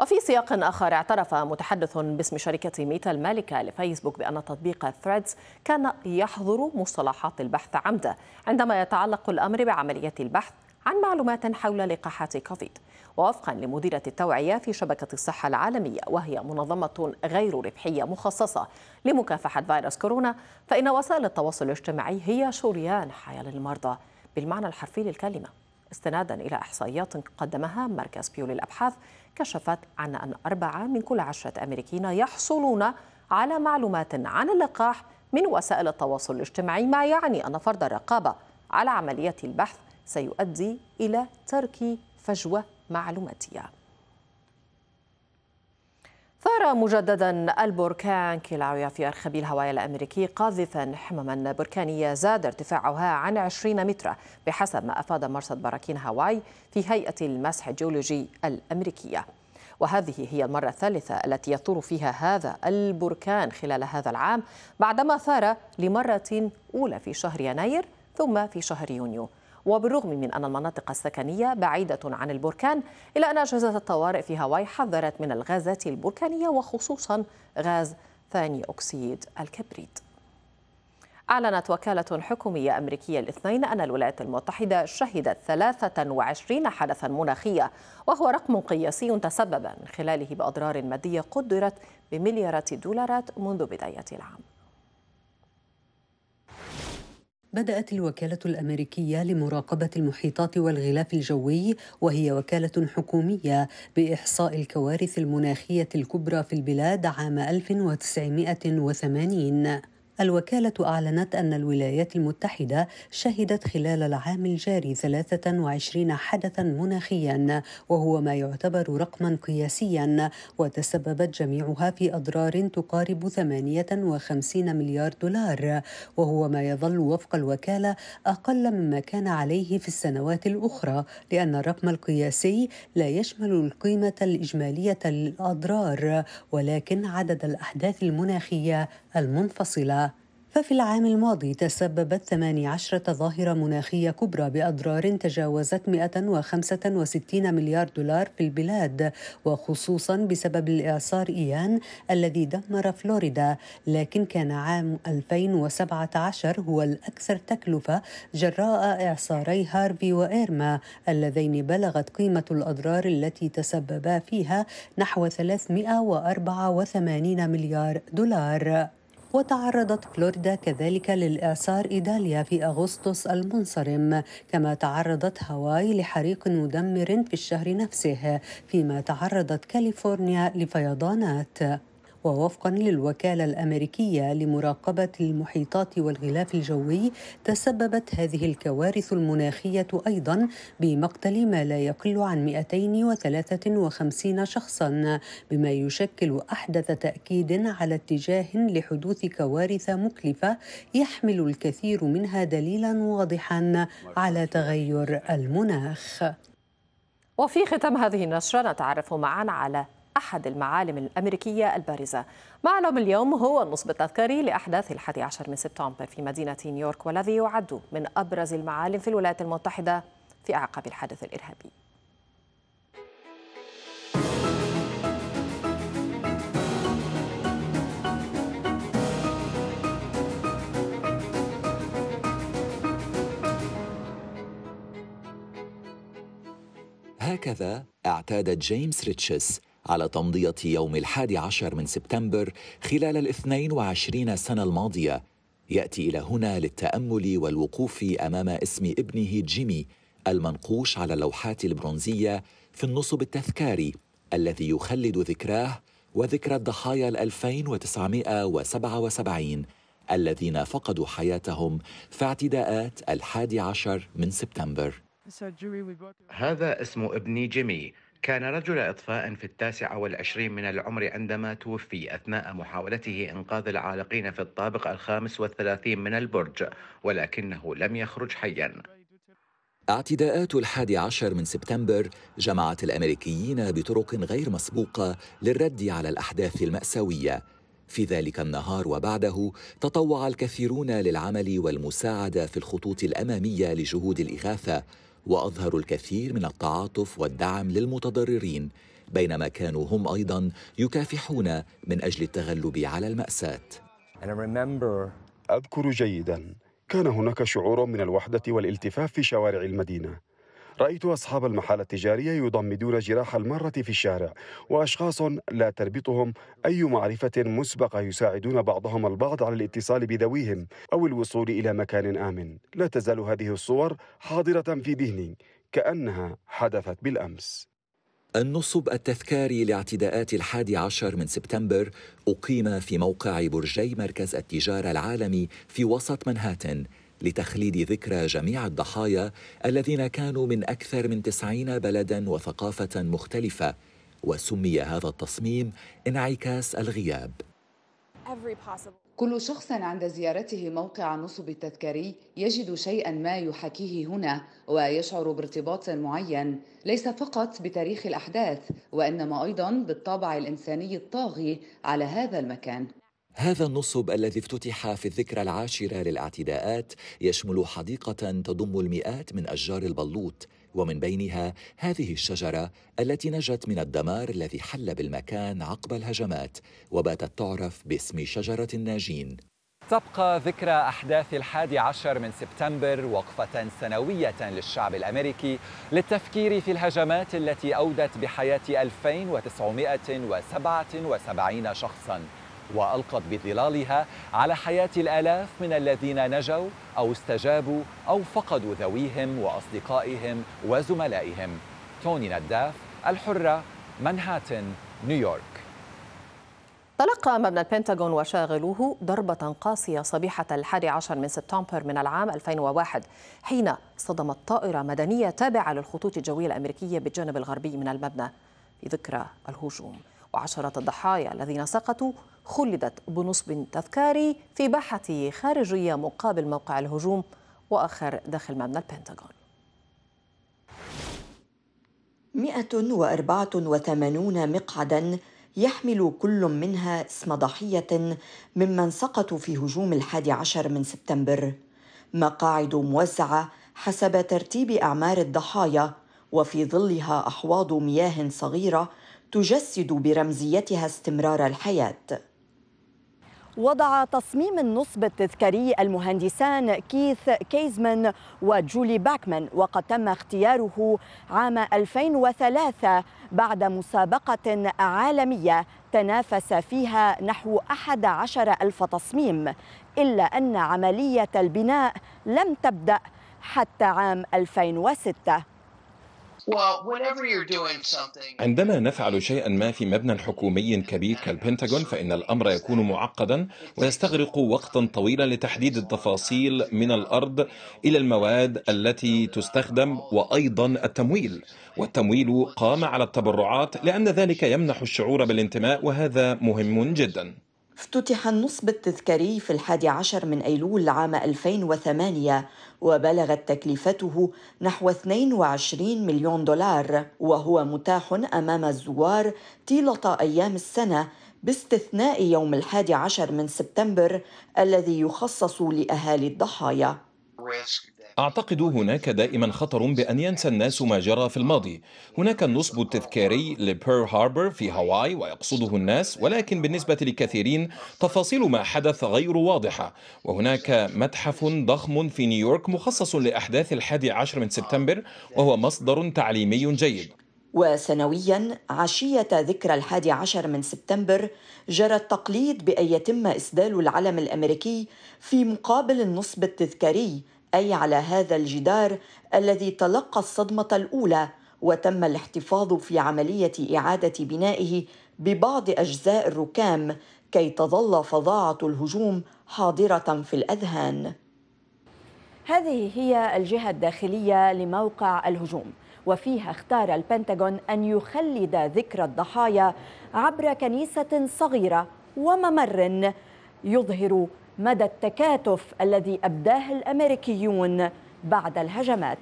[SPEAKER 1] وفي سياق آخر اعترف متحدث باسم شركة ميتا المالكة لفيسبوك بأن تطبيق ثريدز كان يحظر مصطلحات البحث عمدا عندما يتعلق الأمر بعملية البحث عن معلومات حول لقاحات كوفيد ووفقا لمديرة التوعية في شبكة الصحة العالمية وهي منظمة غير ربحية مخصصة لمكافحة فيروس كورونا فإن وسائل التواصل الاجتماعي هي شريان حياة للمرضى بالمعنى الحرفي للكلمة استنادا إلى إحصائيات قدمها مركز بيو للأبحاث كشفت عن أن أربعة من كل عشرة أمريكيين يحصلون على معلومات عن اللقاح من وسائل التواصل الاجتماعي ما يعني أن فرض الرقابة على عملية البحث سيؤدي إلى ترك فجوة معلوماتية ثار مجددا البركان كيلاويا في أرخبيل الهواية الأمريكي قاذفا حمما بركانية زاد ارتفاعها عن 20 مترا بحسب ما أفاد مرصد براكين هاواي في هيئة المسح الجيولوجي الأمريكية وهذه هي المرة الثالثة التي يثور فيها هذا البركان خلال هذا العام بعدما ثار لمرة أولى في شهر يناير ثم في شهر يونيو وبالرغم من أن المناطق السكنية بعيدة عن البركان إلا أن أجهزة الطوارئ في هاواي حذرت من الغازات البركانية وخصوصا غاز ثاني أكسيد الكبريت أعلنت وكالة حكومية أمريكية الاثنين أن الولايات المتحدة شهدت 23 حدثا مناخية وهو رقم قياسي تسبب من خلاله بأضرار مادية قدرت بمليارات الدولارات منذ بداية العام
[SPEAKER 3] بدأت الوكالة الأمريكية لمراقبة المحيطات والغلاف الجوي وهي وكالة حكومية بإحصاء الكوارث المناخية الكبرى في البلاد عام 1980 الوكالة أعلنت أن الولايات المتحدة شهدت خلال العام الجاري 23 حدثا مناخيا وهو ما يعتبر رقما قياسيا وتسببت جميعها في أضرار تقارب 58 مليار دولار وهو ما يظل وفق الوكالة أقل مما كان عليه في السنوات الأخرى لأن الرقم القياسي لا يشمل القيمة الإجمالية للأضرار ولكن عدد الأحداث المناخية المنفصلة ففي العام الماضي تسببت 18 ظاهرة مناخية كبرى بأضرار تجاوزت 165 مليار دولار في البلاد وخصوصا بسبب الإعصار إيان الذي دمر فلوريدا لكن كان عام 2017 هو الأكثر تكلفة جراء إعصاري هارفي وإيرما اللذين بلغت قيمة الأضرار التي تسببا فيها نحو 384 مليار دولار وتعرضت فلوريدا كذلك للإعصار إيداليا في أغسطس المنصرم كما تعرضت هاواي لحريق مدمر في الشهر نفسه فيما تعرضت كاليفورنيا لفيضانات ووفقا للوكالة الأمريكية لمراقبة المحيطات والغلاف الجوي تسببت هذه الكوارث المناخية أيضا بمقتل ما لا يقل عن 253 شخصا بما يشكل أحدث تأكيد على اتجاه لحدوث كوارث مكلفة يحمل الكثير منها دليلا واضحا على تغير المناخ
[SPEAKER 1] وفي ختام هذه النشرة نتعرف معا على أحد المعالم الأمريكية البارزة معلم اليوم هو النصب التذكاري لأحداث الحادي عشر من سبتمبر في مدينة نيويورك والذي يعد من أبرز المعالم في الولايات المتحدة في أعقاب الحدث الإرهابي
[SPEAKER 5] هكذا اعتاد جيمس ريتشس على تمضية يوم الحادي عشر من سبتمبر خلال الاثنين وعشرين سنة الماضية يأتي إلى هنا للتأمل والوقوف أمام اسم ابنه جيمي المنقوش على اللوحات البرونزية في النصب التذكاري الذي يخلد ذكراه وذكرى الضحايا وسبعة وسبعين الذين فقدوا حياتهم في اعتداءات الحادي عشر من سبتمبر هذا اسم ابني جيمي كان رجل إطفاء في التاسع والعشرين من العمر عندما توفي أثناء محاولته إنقاذ العالقين في الطابق الخامس والثلاثين من البرج ولكنه لم يخرج حياً اعتداءات الحادي عشر من سبتمبر جمعت الأمريكيين بطرق غير مسبوقة للرد على الأحداث المأساوية في ذلك النهار وبعده تطوع الكثيرون للعمل والمساعدة في الخطوط الأمامية لجهود الإغاثة واظهروا الكثير من التعاطف والدعم للمتضررين بينما كانوا هم ايضا يكافحون من اجل التغلب على الماساه اذكر جيدا كان هناك شعور من الوحده والالتفاف في شوارع المدينه رأيت أصحاب المحال التجارية يضمدون جراح المارة في الشارع وأشخاص لا تربطهم أي معرفة مسبقة يساعدون بعضهم البعض على الاتصال بذويهم أو الوصول إلى مكان آمن لا تزال هذه الصور حاضرة في ذهني كأنها حدثت بالأمس النصب التذكاري لاعتداءات الحادي عشر من سبتمبر أقيم في موقع برجي مركز التجارة العالمي في وسط منهاتن لتخليد ذكرى جميع الضحايا الذين كانوا من أكثر من تسعين بلدا وثقافة مختلفة وسمي هذا التصميم انعكاس الغياب
[SPEAKER 7] كل شخص عند زيارته موقع النصب التذكاري يجد شيئا ما يحاكيه هنا ويشعر بارتباط معين ليس فقط بتاريخ الاحداث وانما ايضا بالطابع الانساني الطاغي على هذا المكان
[SPEAKER 5] هذا النصب الذي افتتح في الذكرى العاشرة للاعتداءات يشمل حديقة تضم المئات من أشجار البلوط ومن بينها هذه الشجرة التي نجت من الدمار الذي حل بالمكان عقب الهجمات وباتت تعرف باسم شجرة الناجين تبقى ذكرى أحداث الحادي عشر من سبتمبر وقفة سنوية للشعب الأمريكي للتفكير في الهجمات التي أودت بحياة 2977 شخصاً والقت بظلالها على حياه الالاف من الذين نجوا او استجابوا او فقدوا ذويهم واصدقائهم وزملائهم توني نداف الحره منهاتن نيويورك
[SPEAKER 1] تلقى مبنى البنتاغون وشاغلوه ضربة قاسية صبيحة الحادي عشر من سبتمبر من العام 2001 حين صدمت طائرة مدنية تابعة للخطوط الجوية الأمريكية بالجانب الغربي من المبنى في ذكرى الهجوم وعشرة الضحايا الذين سقطوا خلدت بنصب تذكاري في باحة خارجية مقابل موقع الهجوم وآخر داخل مبنى البنتاغون
[SPEAKER 6] 184 مقعدا يحمل كل منها اسم ضحية ممن سقطوا في هجوم الحادي عشر من سبتمبر مقاعد موزعة حسب ترتيب أعمار الضحايا وفي ظلها أحواض مياه صغيرة تجسد برمزيتها استمرار الحياه وضع تصميم النصب التذكاري المهندسان كيث كيزمان وجولي باكمان وقد تم اختياره عام 2003 بعد مسابقة عالمية تنافس فيها نحو 11 ألف تصميم إلا أن عملية البناء لم تبدأ حتى عام 2006
[SPEAKER 4] عندما نفعل شيئا ما في مبنى حكومي كبير *laughs* كالبنتاغون فإن الأمر يكون معقدا ويستغرق وقتا طويلا لتحديد التفاصيل من الأرض إلى المواد التي تستخدم وأيضا التمويل والتمويل قام على التبرعات لأن ذلك يمنح الشعور بالانتماء وهذا مهم جدا
[SPEAKER 6] افتتح النصب التذكاري في الحادي عشر من أيلول عام 2008 وبلغت تكلفته نحو 22 مليون دولار وهو متاح أمام الزوار طيلة أيام السنة باستثناء يوم الحادي عشر من سبتمبر الذي يخصص لأهالي الضحايا.
[SPEAKER 4] أعتقد هناك دائما خطر بأن ينسى الناس ما جرى في الماضي هناك النصب التذكاري لبير هاربر في هاواي ويقصده الناس ولكن بالنسبة لكثيرين تفاصيل ما حدث غير واضحة وهناك متحف ضخم في نيويورك مخصص لأحداث الحادي عشر من سبتمبر وهو مصدر تعليمي جيد
[SPEAKER 6] وسنويا عشية ذكرى الحادي عشر من سبتمبر جرى التقليد بأن يتم إسدال العلم الأمريكي في مقابل النصب التذكاري اي على هذا الجدار الذي تلقى الصدمه الاولى وتم الاحتفاظ في عمليه اعاده بنائه ببعض اجزاء الركام كي تظل فظاعه الهجوم حاضره في الاذهان هذه هي الجهه الداخليه لموقع الهجوم وفيها اختار البنتاغون ان يخلد ذكرى الضحايا عبر كنيسه صغيره وممر يظهر مدى التكاتف الذي أبداه الأمريكيون بعد الهجمات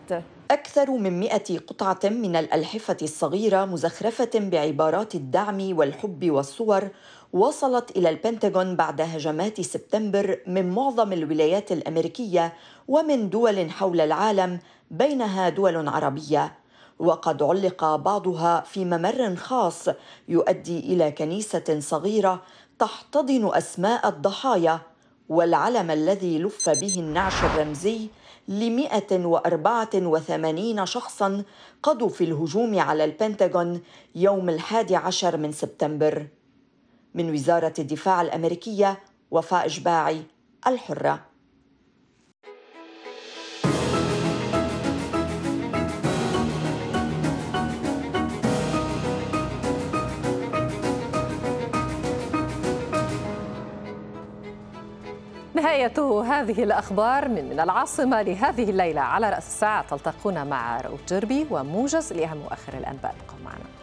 [SPEAKER 6] أكثر من مئة قطعة من الألحفة الصغيرة مزخرفة بعبارات الدعم والحب والصور وصلت إلى البنتاغون بعد هجمات سبتمبر من معظم الولايات الأمريكية ومن دول حول العالم بينها دول عربية وقد علق بعضها في ممر خاص يؤدي إلى كنيسة صغيرة تحتضن أسماء الضحايا والعلم الذي لف به النعش الرمزي لمئة وأربعة وثمانين شخصا قضوا في الهجوم على البنتاغون يوم الحادي عشر من سبتمبر من وزارة الدفاع الأمريكية وفاء إشباعي الحرة
[SPEAKER 1] نهاية هذه الأخبار من من العاصمة لهذه الليلة على رأس الساعة تلتقون مع رؤوف جربي وموجز لأهم وآخر الأنباء ابقوا معنا